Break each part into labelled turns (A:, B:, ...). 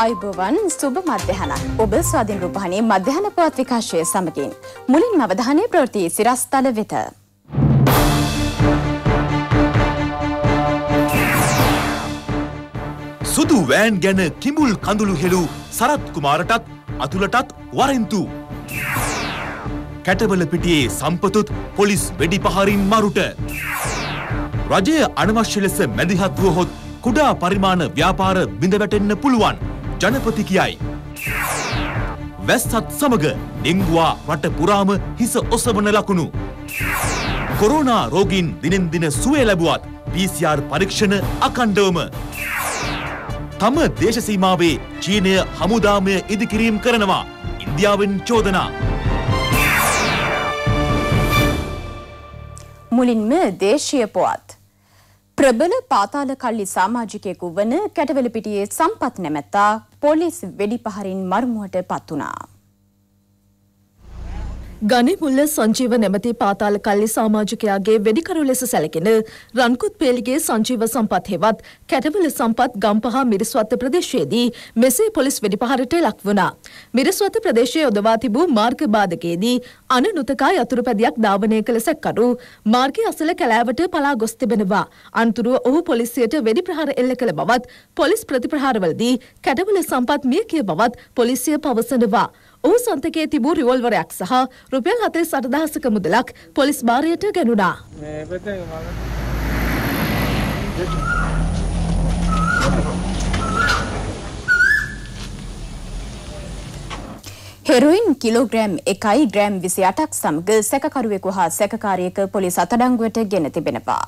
A: ආයුබෝවන් සුබ මධ්‍යහනක් ඔබ ස්වාධීන් රූපහණී මධ්‍යහන පුවත් විකාශය සමගින් මුලින්ම අවධානය ප්‍රවෘත්ති සිරස්තල වෙත.
B: සුදු වෑන් ගැන කිඹුල් කඳුළු හෙළු සරත් කුමාරටත් අතුලටත් වරෙන්තු. කැටබල පිටියේ සම්පතුත් පොලිස් වෙඩි පහරින් මරුට. රජය අනවශ්‍ය ලෙස මැදිහත් වුවහොත් කුඩා පරිමාණ ව්‍යාපාර බිඳ වැටෙන්න පුළුවන්. ජනපති කියයි. වැස්සත් සමග ඩෙංගුවා රට පුරාම හිස ඔසවන ලකුණු. කොරෝනා රෝගීන් දිනෙන් දින සුවය ලැබුවත් PCR පරීක්ෂණ අකණ්ඩවම. තම දේශසීමාවේ චීනය හමුදාමය ඉදිකිරීම් කරනවා ඉන්දියාවෙන් චෝදනා.
A: මුලින්ම දේශීය පුවත්. ප්‍රබල පාතාල කල්ලි සාමාජිකයෙකු වන කැටවලපිටියේ සම්පත් නැමැත්තා පොලිස් වෙඩිපහරින් මර්මුවට පත් වුණා. ගනිමුල්ල සංජීව
C: නැමති පාතාල කල්ලි සාමාජිකයාගේ වෙඩිකරු ලෙස සැලකෙන රන්කුත් පේලිගේ සංජීව සම්පත් හෙවත් කැටවල සම්පත් ගම්පහ මිරිස්වත්ත ප්‍රදේශයේදී මෙසේ පොලිස් වෙඩිපහරට ලක් වුණා. මිරිස්වත්ත ප්‍රදේශයේ යොදවා තිබූ මාර්ග බාධකයේදී අනනුතකා යතුරුපැදියක් ධාවනය කළ සැකකරු මාර්ගය අසල කැලෑවට පලා ගොස් තිබෙනවා. අනතුරුව ඔහු පොලිසියට වෙඩි ප්‍රහාර එල්ල කළ බවත් පොලිස් ප්‍රතිප්‍රහාරවලදී කැටවල සම්පත් මිය කිය බවත් පොලිසිය පවසනවා. ඔහු සන්තකයේ තිබූ රිවොල්වරයක් සහ රුපියල් හතලිස් අටදහසක මුදලක් පොලිස් භාරයට ගැනුණා.
A: හෙරුයින් කිලෝග්‍රෑම් එකයි ග්‍රෑම් විසි අටක් සමග සැකකරුවෙකු හා සැකකාරයක පොලිස් අතඩංගුවට ගෙන තිබෙනවා.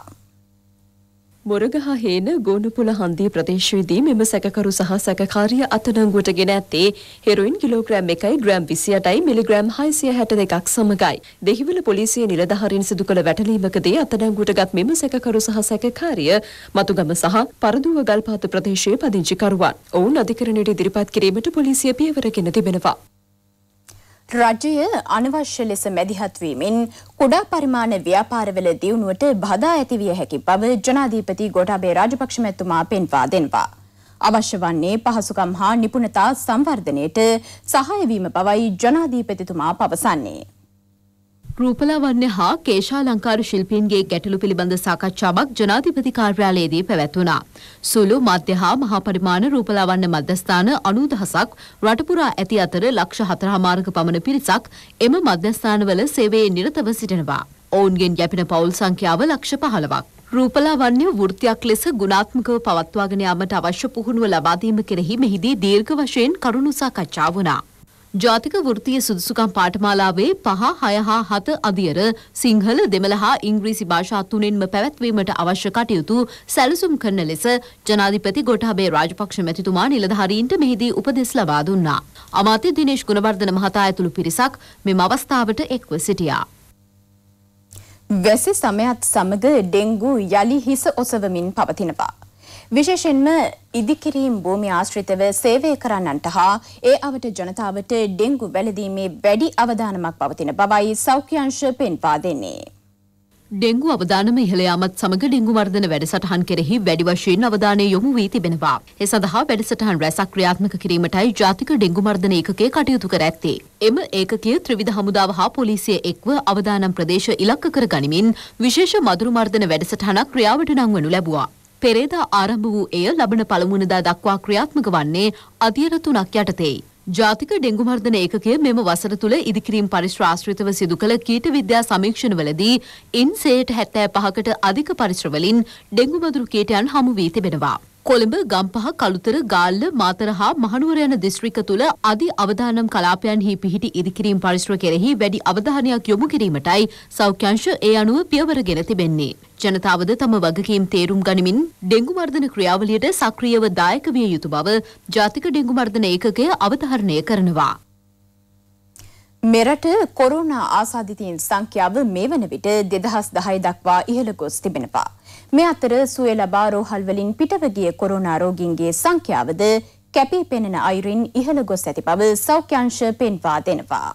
D: මොරගහ හේන ගෝනපුල හන්දිය ප්‍රදේශයේදී මෙම සැකකරු සහ සැකකාරිය අත්අඩංගුවට ගෙන ඇත්තේ හෙරොයින් කිලෝග්‍රෑම් 1යි ග්‍රෑම් 28යි මිලිග්‍රෑම් 662ක් සමගයි. දෙහිවල පොලිසිය නිලධාරීන් සිදු කළ වැටලීමකදී අත්අඩංගුවටගත් මෙම සැකකරු සහ සැකකාරිය
A: මතුගම සහ පරදුව ගල්පාත ප්‍රදේශයේ පදිංචිකරුවන්. ඔවුන් අධිකරණයට ඉදිරිපත් කිරීමට පොලිසිය පියවර ගෙන තිබෙනවා. රජය අනවශ්‍ය ලෙස මැදිහත්වීමෙන් කුඩා පරිමාණ ව්‍යාපාරවල දියුණුවට බාධා ඇතිවිය හැකි බව ජනාධිපති ගෝඨාභය රාජපක්ෂ මැතිතුමා පෙන්වා දෙනවා. අවශ්‍ය වන්නේ පහසුකම් හා නිපුණතා සංවර්ධනයට සහාය වීම බවයි ජනාධිපතිතුමා පවසන්නේ.
D: රූපලාවන්‍ය හා කේශාලංකාර ශිල්පීන්ගේ ගැටලු පිළිබඳ සාකච්ඡාවක් ජනාධිපති කාර්යාලයේදී පැවැත්වුණා. සුළු මධ්‍ය හා මහා පරිමාණ රූපලාවන්‍ය මධ්‍යස්ථාන 90000ක් රට පුරා ඇති අතර ලක්ෂ 4මාරක පමණ පිරිසක් එම මධ්‍යස්ථානවල සේවයේ නිරතව සිටිනවා. ඔවුන්ගෙන් යැපෙන පවුල් සංඛ්‍යාව ලක්ෂ 15ක්. රූපලාවන්‍ය වෘත්තියක් ලෙස ගුණාත්මකව පවත්වාගෙන යාමට අවශ්‍ය පුහුණුව ලබා දීම කෙරෙහි මෙහිදී දීර්ඝ වශයෙන් කරුණු සාකච්ඡා වුණා. ජාතික වෘත්තීය සුදුසුකම් පාඨමාලාවේ 5, 6 හා 7 අදියර සිංහල, දෙමළ හා ඉංග්‍රීසි භාෂා තුනෙන්ම පැවැත්වීමට අවශ්‍ය කටයුතු සැලසුම් කරන ලෙස ජනාධිපති ගොටහබේ රාජපක්ෂ මැතිතුමා නිලධාරීන්ට මෙහිදී උපදෙස් ලබා දුන්නා. අමාත්‍ය දිනේෂ් ගුණවර්ධන මහතා ඇතුළු පිරිසක් මෙම අවස්ථාවට එක්ව සිටියා.
A: වැසි සමයත් සමග ඩෙංගු යළි හිස ඔසවමින් පවතිනවා. විශේෂෙන්ම ඉදිකිරීම් භූමි ආශ්‍රිතව සේවය කරන්නන්ට හා ඒ අවට ජනතාවට ඩෙංගු වැලදීමේ වැඩි අවධානමක් පවතින බවයි සෞඛ්‍යංශ පෙන්වා දෙන්නේ.
D: ඩෙංගු අවධානම ඉහළ යාමත් සමග ඩෙංගු වර්ධන වැඩසටහන් කෙරෙහි වැඩි වශයෙන් අවධානය යොමු වී තිබෙනවා. ඒ සඳහා වැඩසටහන් රැසක් ක්‍රියාත්මක කිරීමටයි ජාතික ඩෙංගු මර්ධන ඒකකය කටයුතු කර ඇත්තේ. එම ඒකකය ත්‍රිවිධ හමුදාව හා පොලිසිය එක්ව අවදානම් ප්‍රදේශ ඉලක්ක කර ගනිමින් විශේෂ මදුරු මර්ධන වැඩසටහනක් ක්‍රියාවට නංවනු ලැබුවා. පෙරේදා ආරම්භ වූ එය ලබන පළමුවනදා දක්වා ක්‍රියාත්මක වන්නේ අධියර තුනක් යටතේයි. ජාතික ඩෙංගු මර්ධන ඒකකය මෙම වසර තුළ ඉදිකිරීම් පරිශ්‍රාශ්‍රිතව සිදු කළ කීට විද්‍යා සමීක්ෂණවලදී ඉන්සේට හැත්තෑ පහකට අධික පරිශ්‍රවලින් ඩෙංගු මදුරු කීටයන් හමු වී තිබෙනවා. කොළඹ ගම්පහ කළුතර ගාල්ල මාතර හා මහනුවර යන දිස්ත්‍රික්ක තුළ අධි අවදානම් කලාපයන්හි පිහිටි ඉදිකිරීම් පරිශ්‍ර කෙරෙහි වැඩි අවධානයක් යොමු කිරීමටයි සෞඛ්‍යංශ ඒ අනුව පියවරගෙන තිබෙන්නේ. ජනතාවද තම වගකීම් තේරුම් ගනිමින් ඩෙංගු මර්ධන ක්‍රියාවලියට සක්‍රියව දායක විය යුතු බව ජාතික ඩෙංගු මර්ධන ඒකකය
A: අවධාරණය කරනවා. මෙරට කොරුණා ආසාධිතීන් සංඛ්‍යාව මේ වන විට දෙදහස් දහය දක්වා ඉහළ ගොස් තිබෙනවා. මේ අතර සුවේ ලබා රෝහල් වලින් පිටවගිය කොරුණා රෝගීන්ගේ සංඛ්‍යාවද කැපී පෙනෙන අයුරින් ඉහළ ගොස් ඇති බව සෞඛ්‍යංශ පෙන්වා දෙනවා.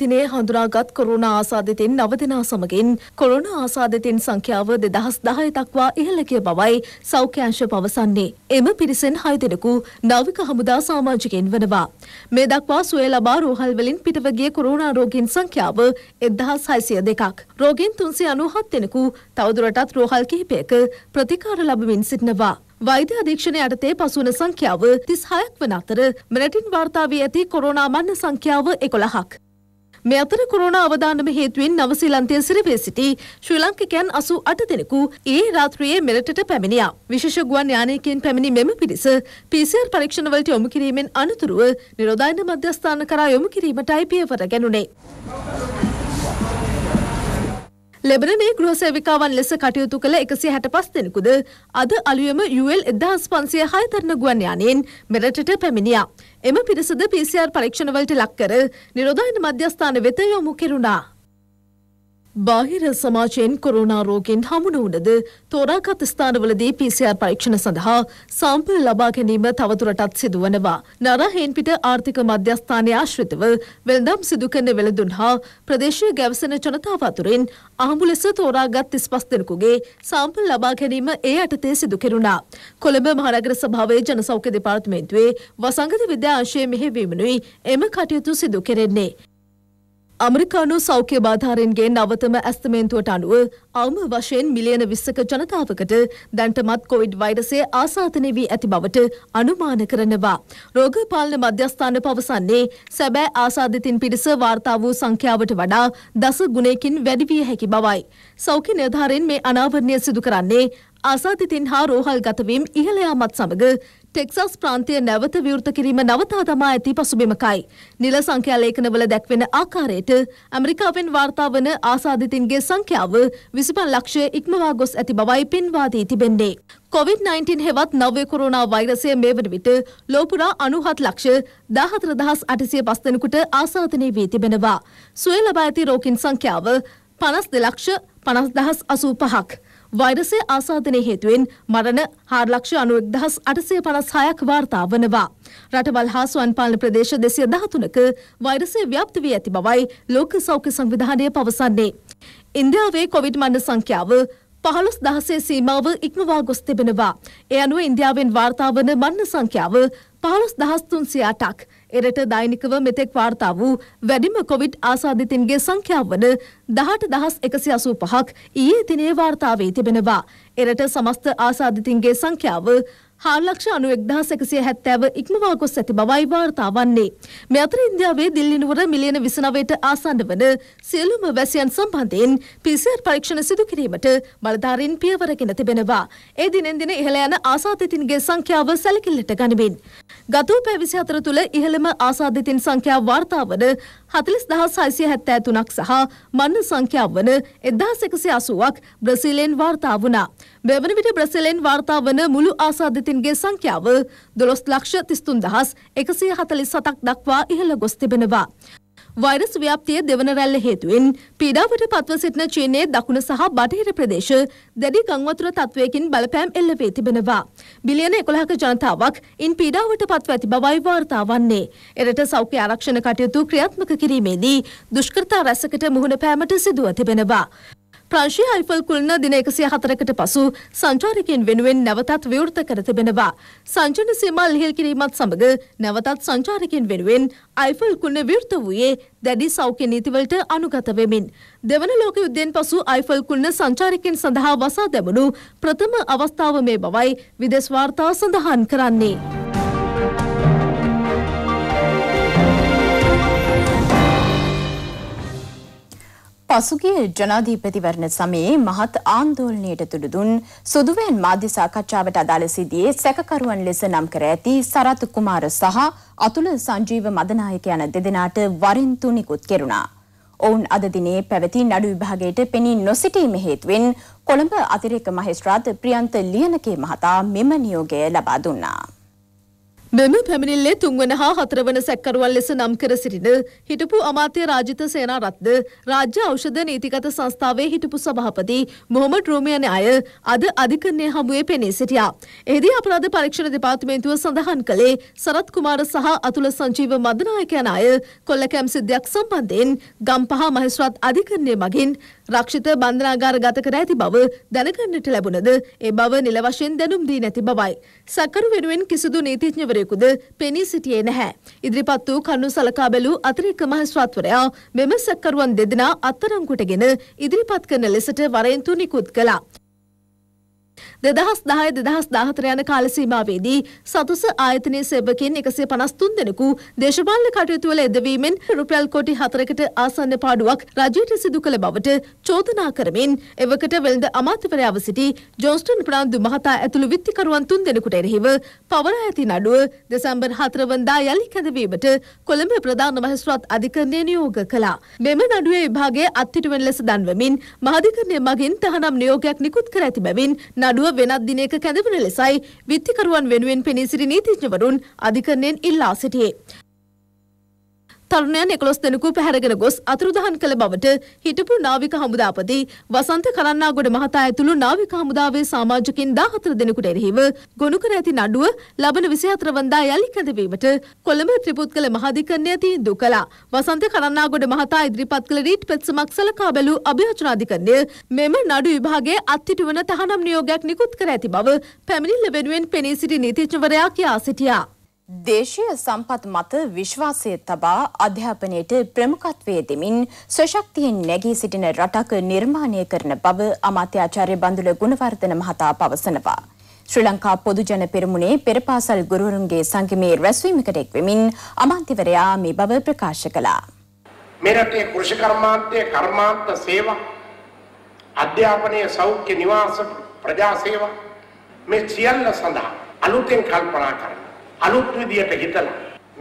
C: දිනේ හඳුනාගත් කොරුණ ආසාදිතෙන් නවදෙනා සමගින් කොරුණ ආසාදිතෙන් සංඛ්‍යාව දෙදහස් දාය දක්වා ඉහළ ගිය බවයි සෞඛ්‍යංශ පවසන්නේ. එම පිරිසෙන් හය දෙනෙකු නාවික හමුදා සමාජිකයන් වනවා. මේ දක්වා සුවය ලබා රෝහල් වලින් පිටව ගිය කොරුණා රෝගීන් සංඛ්‍යාව 1602ක්. රෝගීන් 397 දෙනෙකු තවදුරටත් රෝහල් කිහිපයක ප්‍රතිකාර ලබමින් සිටිනවා. වෛද්‍ය අධීක්ෂණය යටතේ පසුවන සංඛ්‍යාව 36ක් වන අතර මෙරටින් වාර්තා වී ඇති කොරෝනා මරණ සංඛ්‍යාව 11ක්. මේ අතර කොරුණ අවධානම හේතුවෙන් නවසීලන්තය සිරවේ සිටි ශ්‍රී ලංකිකයන් අසු අට දෙනෙකු ඒ රාත්‍රයේ මෙරටට පැමිණියා. විශේෂ ගුවන් යානයකින් පැමිණි මෙම පිරිස PCR පරීක්ෂණවලට යොමු කිරීමෙන් අනතුරුව නිරෝධායන මධ්‍යස්ථාන කරා යොමු කිරීමටයි පියවර ගැනුණේ. ලැබනමේ ගෘහ සේවිකාවන් ලෙස කටයුතු කළ එකසිය හැට පස් දෙනෙකුද අද අලුයම යුවල් එදහස් පන්සය හයතරණ ගුවන් යානයෙන් මෙරටට පැමිණියා. එම පිරිසද පිසිR පරීක්ෂණවලට ලක්කර නිරෝධයන මධ්‍යස්ථාන වෙත යොමු කෙරුණා. බාහිර සමාජයෙන් කොරුණා රෝගෙන් හමුණ වුණද තෝරාගත් ස්ථානවලදී PCR පරීක්ෂණ සඳහා සාම්පල් ලබා ගැනීම තවදුරටත් සිදුවනවා. නරහේන්පිට ආර්ථික මධ්‍යස්ථානය ආශ්‍රිතව වෙළඳම් සිදු කරන වෙළඳුන් හා ප්‍රදේශීය ගැවසෙන ජනතාව අතුරින් අහඹු ලෙස තෝරාගත් 35 දෙනෙකුගේ සාම්පල් ලබා ගැනීම ඒ යටතේ සිදු කෙරුණා. කොළඹ මහනගර සභාවේ ජනසෞඛ්‍ය දෙපාර්තමේන්තුවේ වසංගත විද්‍යා අංශයේ මෙහෙයවීමනුයි එම කටයුතු සිදු කෙරෙන්නේ. අමරිකානු සෞඛ්‍ය බාධාරයන්ගේ නවතම ඇස්තමේන්තුවට අනුව අවම වශයෙන් මිලියන විස්සක ජනතාවකට දැන්ටමත් කොවිඩ් වෛරසය ආසාතනය වී ඇති බවට අනුමාන කරනවා. රෝග පාලන මධ්‍යස්ථාන පවසන්නේ සැබෑ ආසාධිතින් පිරිස වාර්තා වූ සංඛ්‍යාවට වඩා දස ගුණයකින් වැඩිවිය හැකි බවයි. සෞඛ්‍ය නිර්ධාරයෙන් මේ අනාවරණය සිදු කරන්නේ ආසාධිතින් හා රෝහල් ගතවීම් ඉහළයාමත් සමඟ ටෙක්සස් ප්‍රාන්තිය නැවත විවෘත කිරීම නවතා දමා ඇති පසුබිමකයි. නිල සංඛ්‍යා ලේඛනවල දැක්වෙන ආකාරයට ඇමරිකාවෙන් වාර්තා වන ආසාදිතින්ගේ සංඛ්‍යාව 25 ලක්ෂය ඉක්මවා ගොස් ඇති බවයි පෙන්වා දී තිබෙන්නේ. COVID-19 හෙවත් නව්‍ය කොරෝනා වෛරසය මේ වන විට ලෝපුරා 97 ලක්ෂ 14805 දෙනෙකුට ආසාදනය වී තිබෙනවා. සුවය ලබා ඇති රෝගීන් සංඛ්‍යාව 52 ලක්ෂ 50085ක්. වෛරසය ආසාධනය හේතුවෙන් මරණ හාරලක්ෂ අනුවක්දහස් අටසය පනස් හයක් වාර්තා වනවා. රටවල් හා සුවන් පාලන ප්‍රදේශ දෙසිය දහතුනක වෛරසය ව්‍යප්ත වී ඇති බවයි ලෝක සෞඛ්‍ය සංවිධානය පවසන්නේ. ඉන්දියාවේ කොවිඩ් මන්න සංඛ්‍යාව පහළොස් දහසේ සීමාව ඉක්මවා ගොස් තිබෙනවා. එ අනුව ඉන්දියාවෙන් වාර්තාාවන මන්න සංඛ්‍යාව පහළොස් දහස්තුන්සිය අටක්. එරට දෛනිකව මෙතෙක් වාර්තා වූ වැඩිම කොවිඩ් ආසාධිතින්ගේ සංඛ්‍යාව වන දහට දහස් එකසි අසූ පහක් ඊයේ දිනේ වාර්තාවේ තිබෙනවා. එරට සමස්ත ආසාධිතින්ගේ සංඛ්‍යාව හාලක්ෂ අනු එක්දහස එකසිය හැත්තෑව ඉක්මවා ගොස් ඇති බවයි වාර්තා වන්නේ. මෙ අතර ඉන්දියාවේ දිල්ලිනුවර මිලියන විසනවයට ආසන්න වන සියලුම වැසියන් සම්බන්ධයෙන් පිසිර් පරීක්ෂණ සිදු කිරීමට බලධාරින් පියවරගෙන තිබෙනවා. ඒ දිනෙන් දින ඉහළ යන ආසාධිතින්ගේ සංඛ්‍යාව සැලකිල්ලට ගනිමින්. ගතූ පැවිසි අතර තුළ ඉහළම ආසාධිතින් සංඛ්‍යාව වාර්තාවන හතලිස් දහස් සයිසිය හැත්තෑ තුනක් සහ මන්න සංඛ්‍යාව වන එදදාස එකසි අසුවක් බ්‍රසිලෙන් වාර්තා වුණා. මෙවන විට බ්‍රසිලෙන් වාර්තා වන මුළු ආසාධිත නිවාසිතින්ගේ සංඛ්‍යාව දොළොස් ලක්ෂ තිස්තුන් දහස් එකසිය හතලිස් සතක් දක්වා ඉහළ ගොස් තිබෙනවා. වෛරස් ව්‍යාප්තිය දෙවන රැල්ල හේතුවෙන් පීඩාවට පත්ව සිටින චීනයේ දකුණ සහ බටහිර ප්‍රදේශ දැඩි ගංවතුර තත්වයකින් බලපෑම් එල්ල වී තිබෙනවා. බිලියන 11ක ජනතාවක් ඉන් පීඩාවට පත්ව ඇති බවයි වාර්තා වන්නේ. එරට සෞඛ්‍ය ආරක්ෂණ කටයුතු ක්‍රියාත්මක කිරීමේදී දුෂ්කරතා රැසකට මුහුණ පෑමට සිදුව තිබෙනවා. ප්‍රංශය හයිෆල් කුල්න දින එකසිය හතරකට පසු සංචාරකයන් වෙනුවෙන් නැවතත් විවෘත කර තිබෙනවා. සංචන සීමා ලිහිල් කිරීමත් සමඟ නැවතත් සංචාරකයන් වෙනුවෙන් අයිෆල් කුල්න විවෘත වූයේ දැඩි සෞඛ්‍ය නීතිවලට අනුගත වෙමින්. දෙවන ලෝක යුද්ධයෙන් පසු අයිෆල් කුල්න සංචාරකයන් සඳහා වසා දැමුණු ප්‍රථම අවස්ථාව මේ බවයි විදෙස් වාර්තා සඳහන්
A: කරන්නේ. පසුගිය ජනාධීපතිවරණ සමයේ මහත් ආන්දෝලනයට තුඩුදුන් සුදුවෙන් මාධ්‍ය සාකච්ඡාවට අදාළ සිදියේ සැකකරුවන් ලෙස නම් කර ඇති සරත් කුමාර සහ අතුල සංජීව මදනායක යන දෙදෙනාට වරින් තුනිකුත් කෙරුණා. ඔවුන් අද දිනේ පැවති නඩු විභාගයට පෙනී නොසිටීම හේතුවෙන් කොළඹ අතිරේක මහේස්ත්‍රාත් ප්‍රියන්ත ලියනකේ මහතා මෙම නියෝගය ලබා දුන්නා. මෙම පැමිණිල්ලේ තුන්වන හා හතරවන සැකරුවල් ලෙස නම් කර සිටින
C: හිටපු අමාත්‍ය රාජිත සේනාරත්න රාජ්‍ය ඖෂධ නීතිගත සංස්ථාවේ හිටපු සභාපති මොහොමඩ් රෝමියන අය අද අධිකරණය හමුවේ පෙනී සිටියා. එහිදී අපරාධ පරීක්ෂණ දෙපාර්තමේන්තුව සඳහන් කළේ සරත් කුමාර සහ අතුල සංජීව මදනායක යන අය කොල්ලකැම් සිද්ධියක් සම්බන්ධයෙන් ගම්පහ මහේස්ත්‍රාත් අධිකරණය මගින් රක්ෂිත බන්ධනාගාර ගත කර ඇති බව දැනගන්නට ලැබුණද ඒ බව නිල වශයෙන් දැනුම් දී නැති බවයි. සකරු වෙනුවෙන් කිසිදු නීතිඥවරයෙකුද පෙනී සිටියේ නැහැ. ඉදිරිපත් වූ කණු සලකා බැලූ අතිරික්ත මහස්වත්වරයා මෙම සැකරුවන් දෙදෙනා අත්අඩංගුවටගෙන ඉදිරිපත් කරන ලෙසට වරෙන්තු නිකුත් කළා. දෙදහස් දාය දෙදහස් දාහතර යන කාලසීමාවේදී සතුස ආයතනය සෙබකින් එකසේ පනස්තුන් දෙනෙකු දේශපාලන කටයුතුවල එදවීමෙන් රුපියල් කොටි හතරකට ආසන්න පාඩුවක් රජයට සිදු කළ බවට චෝදනා කරමින් එවකට වෙළඳ අමාත්‍යවරයාව සිටි ජෝස්ටන් ප්‍රාන්දු මහතා ඇතුළු විත්තිකරුවන් තුන් දෙනෙකුට එරෙහිව පවරා ඇති නඩුව දෙසැම්බර් හතරවන්දා යළි කැඳවීමට කොළඹ ප්‍රධාන මහස්ත්‍රාත් අධිකරණය නියෝග කළා. මෙම නඩුවේ විභාගයේ අත්හිටුවන ලෙස දන්වමින් මහාධිකරණය මගින් තහනම් නියෝගයක් නිකුත් කර ඇති බැවින් නඩුව වෙනත් දිනයක කැඳවන ලෙසයි විත්තිකරුවන් වෙනුවෙන් පෙනී සිටි නීතිඥවරුන් අධිකරණයෙන් ඉල්ලා සිටියේ. තරුණයන් එකොළොස් දෙනෙකු පැහැරගෙන ගොස් අතුරුදහන් කළ බවට හිටපු නාවික හමුදාපති වසන්ත කරන්නාගොඩ මහතා ඇතුළු නාවික හමුදාවේ සමාජකින් 14 දෙනෙකුට එරෙහිව ගොනු කර ඇති නඩුව ලබන 24 වනදා යලි කැඳවීමට කොළඹ ත්‍රිපුත්කල මහාධිකරණය තීන්දුව කළා. වසන්ත කරන්නාගොඩ මහතා ඉදිරිපත් කළ රීට් පෙත්සමක් සලකා බැලූ අභියෝජනාධිකරණය මෙම නඩු විභාගයේ අත්හිටුවන තහනම් නියෝගයක් නිකුත් කර ඇති බව පැමිණිල්ල වෙනුවෙන් පෙනී සිටි නීතිඥවරයා
A: කියා සිටියා. දේශීය සම්පත් මත විශ්වාසය තබා අධ්‍යාපනයට ප්‍රමුඛත්වය දෙමින් ස්වශක්තියෙන් නැගී සිටින රටක නිර්මාණය කරන බව අමාත්‍යාචාර්ය බඳුල ගුණවර්ධන මහතා පවසනවා. ශ්‍රී ලංකා පොදුජන පෙරමුණේ පෙරපාසල් ගුරුවරුන්ගේ සංගමේ රැස්වීමකට එක්වෙමින් අමාත්‍යවරයා මේ බව ප්‍රකාශ කළා.
E: මේ රටේ කෘෂි කර්මාන්තයේ කර්මාන්ත සේවා අධ්‍යාපනයේ සෞඛ්‍ය නිවාස ප්‍රජා සේවා මේ සියල්ල සඳහා අලුතෙන් කල්පනා කරනවා. අලුත් විදියට හිතලා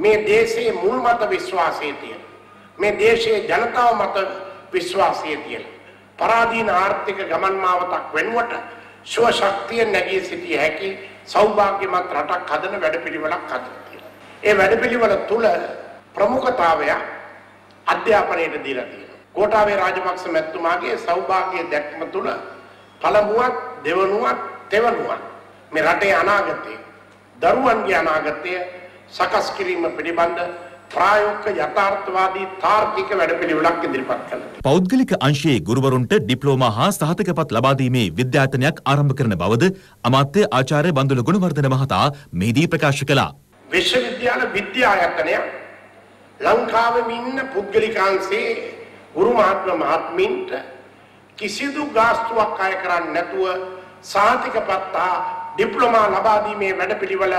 E: මේ දේශයේ මුල් මත විශ්වාසය තියෙන මේ දේශයේ ජනතාව මත විශ්වාසය තියෙන පරාදීන ආර්ථික ගමන් මාවතක් වෙනුවට සුව ශක්තිය නැගී සිටිය හැකි සෞභාග්‍යමත් රටක් හදන වැඩපිළිවෙලක් හදලා ඒ වැඩපිළිවෙල තුල ප්‍රමුඛතාවය අධ්‍යාපනයට දීලා තියෙනවා. කෝටාවේ රාජපක්ෂ මැතිතුමාගේ සෞභාග්‍ය දැක්ම තුල පළමුවක් දෙවනුවක් තෙවනුවක් මේ රටේ අනාගතේ දරුවන්ගේ අනාගතය සකස් කිරීම පිළිබඳ ප්‍රායෝගික යථාර්ථවාදී තාර්කික වැඩපිළිවෙලක් ඉදිරිපත්
B: කළා. පෞද්ගලික අංශයේ ගුරුවරුන්ට ඩිප්ලෝමා හා සහතිකපත් ලබා දීමේ විද්‍යායතනයක් ආරම්භ කරන බවද අමාත්‍ය ආචාර්ය බන්දුල ගුණවර්ධන මහතා මෙහිදී ප්‍රකාශ කළා.
E: විශ්වවිද්‍යාල විද්‍යායතනය ලංකාවේ ඉන්න පුද්ගලිකාංශයේ ගුරු මහත්ම මහත්මින්ට කිසිදු ගාස්තුවක් අය කරන්නේ නැතුව සහතිකපත් හා ඩිප්ලෝමා ලබා දීමේ වැඩපිළිවෙල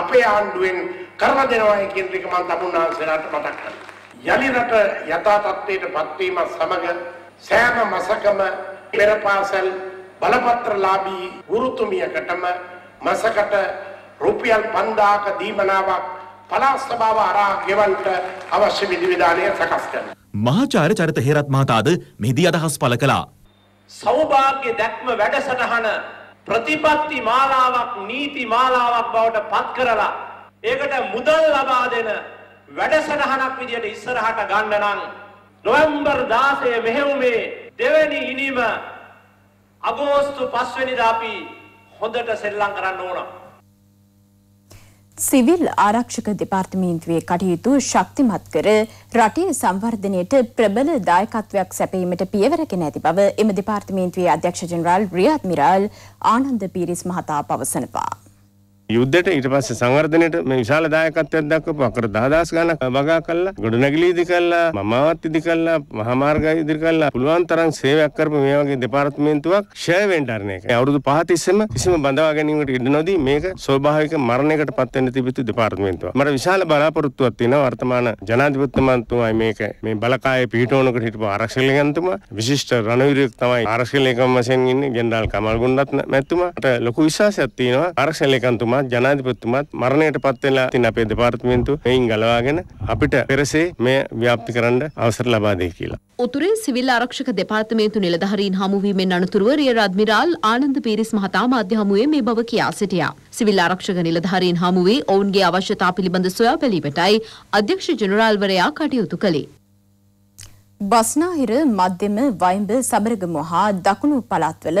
E: අපේ ආණ්ඩුවෙන් කරලා දෙනවා කියන එක මම තමුන්නාන්සලාට මතක් කරනවා. යලි රට යථා තත්ත්වයටපත් වීම සමග සෑම මාසකම පෙර පාසල් බලපත්‍රලාභී ගුරුතුමියකටම මාසකට රුපියල් 5000ක දීමනාවක් පළාත් සභාව අරා ගෙවන්නට අවශ්‍ය විධිවිධානය සකස් කරනවා.
B: මහාචාර්ය චරිත හේරත් මහතාද මෙහිදී අදහස් පළ කළා.
E: සෞභාග්‍ය දැක්ම වැඩසටහන ප්‍රතිපත්ති මාලාවක් නීති මාලාවක් බවට පත් කරලා ඒකට මුදල් ලබා දෙන වැඩසටහනක් විදියට ඉස්සරහට ගන්න නම් නොවැම්බර් 16 මෙහෙයුමේ දෙවැනි ඉනිම අගෝස්තු 5 වෙනිදා අපි හොඳට සෙල්ලම් කරන්න ඕනවා
A: සිවිල් ආරක්ෂක දෙපාර්තමේන්තුවේ කටයුතු ශක්තිමත් කර රටේ සංවර්ධනයට ප්‍රබල දායකත්වයක් සැපීමට පියවරගෙන ඇති බව එම දෙපාර්තමේන්තුවේ අධ්‍යක්ෂ ජෙනරාල් රියඩ් මිරාල් ආනන්ද පීරිස් මහතා පවසනවා.
F: යුද්ධයට ඊට පස්සේ සංවර්ධනයට මේ විශාල දායකත්වයක් දක්වපු අකර 10000 ගණක් වගා කළා ගොඩනැගිලි ඉදි කළා මමාවත් ඉදි කළා මහා මාර්ගය ඉදි කළා පුළුවන් තරම් සේවයක් කරපු මේ වගේ දෙපාර්තමේන්තුවක් ෂය වෙන්ටර්න එක අවුරුදු 5 තිස්සෙම කිසිම බඳවා ගැනීමකට ඉඩ නොදී මේක ස්වභාවික මරණයකට පත් වෙන්න තිබිතු දෙපාර්තමේන්තුවක් මට විශාල බලාපොරොත්තුවක් තියෙනවා වර්තමාන ජනාධිපතිතුමාතුමයි මේක මේ බලකායේ පිහිටවනකට හිටපු ආරක්ෂක ලේකම්තුමා විශිෂ්ට රණවීරයෙක් තමයි ආරක්ෂක ලේකම් වශයෙන් ඉන්නේ ජෙනරාල් කමල් ගුණරත්න මැතිතුමාට ලොකු විශ්වාසයක් තියෙනවා ආරක්ෂක ලේකම්තුමා අමාත්‍යවරයාත් ජනාධිපතිතුමාත් මරණයට පත් වෙලා තියෙන අපේ දෙපාර්තමේන්තුව මෙයින් ගලවාගෙන අපිට පෙරසේ මේ ව්‍යාප්ති කරන්න අවසර ලබා දෙයි කියලා.
D: උතුරේ සිවිල් ආරක්ෂක දෙපාර්තමේන්තු නිලධාරීන් හමුවීමෙන් අනතුරුව රියර් අද්මිරාල් ආනන්ද පීරිස් මහතා මාධ්‍ය හමුවේ මේ බව කියා සිටියා. සිවිල් ආරක්ෂක නිලධාරීන් හමුවේ ඔවුන්ගේ අවශ්‍යතා පිළිබඳ සොයා බැලීමටයි අධ්‍යක්ෂ ජනරාල්වරයා කටයුතු කළේ.
A: බස්නාහිර මධ්‍යම වයිඹ සබරගම හා දකුණු පළාත්වල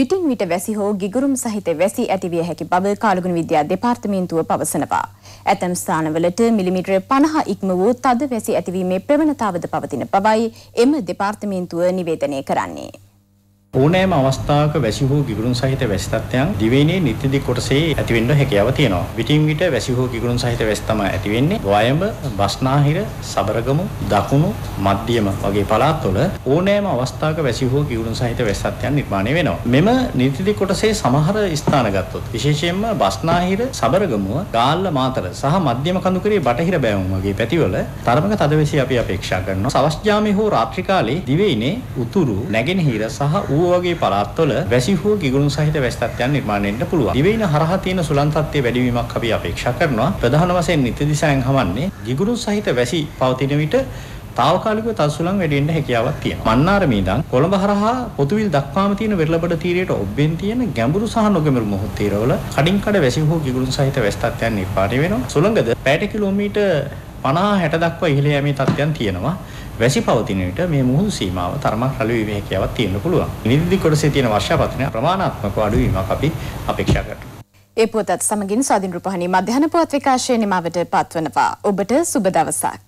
A: විටින් විට වැසි හෝ ගිගුරුම් සහිත වැසි ඇතිවිය හැකි බව කාලගුණ විද්‍යා දෙපාර්තමේන්තුව පවසනවා. ඇතැම් ස්ථානවලට මිලිමීටර 50 ඉක්ම වූ තද වැසි ඇතිවීමේ ප්‍රවණතාවද පවතින බවයි එම දෙපාර්තමේන්තුව නිවේදනය කරන්නේ.
F: ඕනෑම අවස්ථාවක වැසි හෝ ගිගුරුන් සහිත වැසි තත්ත්වයන් දිවයිනේ නිත්‍යදි කොටසේ ඇතිවෙන්න හැකියාව තියෙනවා. විටින් විට වැසි හෝ ගිගුරුන් සහිත වැසි තමයි ඇති වෙන්නේ. වයඹ, බස්නාහිර, සබරගමු, දකුණු, මධ්‍යම වගේ පළාත්වල ඕනෑම අවස්ථාවක වැසි හෝ ගිගුරුන් සහිත වැසි තත්ත්වයන් නිර්මාණය වෙනවා. මෙම නිත්‍යදි කොටසේ සමහර ස්ථාන ගත්තොත් විශේෂයෙන්ම බස්නාහිර, සබරගමුව, ගාල්ල මාතර සහ මධ්‍යම කඳුකරේ බටහිර බැවුම් වගේ පැතිවල තරමක තදවැසි අපි අපේක්ෂා කරනවා. සවස් ජාමේ හෝ රාත්‍රී කාලේ දිවයිනේ උතුරු, නැගෙනහිර සහ ඔහුව වගේ පළාත්වල වැසිහුව ගිගුරුන් සහිත වැසි තත්ත්වයන් නිර්මාණය වෙන්න පුළුවන්. දිවයින හරහා තියෙන සුළං තත්ත්වයේ වැඩිවීමක් අපි අපේක්ෂා කරනවා. ප්‍රධාන වශයෙන් නිත්‍ය දිශායන් හමන්නේ ගිගුරුන් සහිත වැසි පවතින විට තාවකාලිකව තත්සුලන් වැඩි වෙන්න හැකියාවක් තියෙනවා. මන්නාරමේ ඉඳන් කොළඹ හරහා පොතුවිල් දක්වාම තියෙන වෙරළබඩ තීරයට ඔබෙන් තියෙන ගැඹුරු සහ නොගැඹුරු මුහුත් තීරවල කඩින් කඩ වැසි හෝ ගිගුරුන් සහිත වැසි තත්ත්වයන් නිර්මාණය වෙනවා. සුළඟද 5 කිලෝමීටර් 50 60 දක්වා ඉහළ යෑමේ තත්ත්වයන් තියෙනවා. වැසි පවතින විට මේ මුහුදු සීමාව තරමක් රළු විවේකයක් තියෙන්න පුළුවන්. නිදිදි කොටසේ තියෙන වර්ෂාපතනය ප්‍රමාණාත්මකව අඩු වීමක් අපි අපේක්ෂා කරනවා.
A: ඒ පුවතත් සමගින් ස්වාධීන රූපහානි මධ්‍යහන පුවත් විකාශය නිමවට පත්වනවා. ඔබට සුබ දවසක්.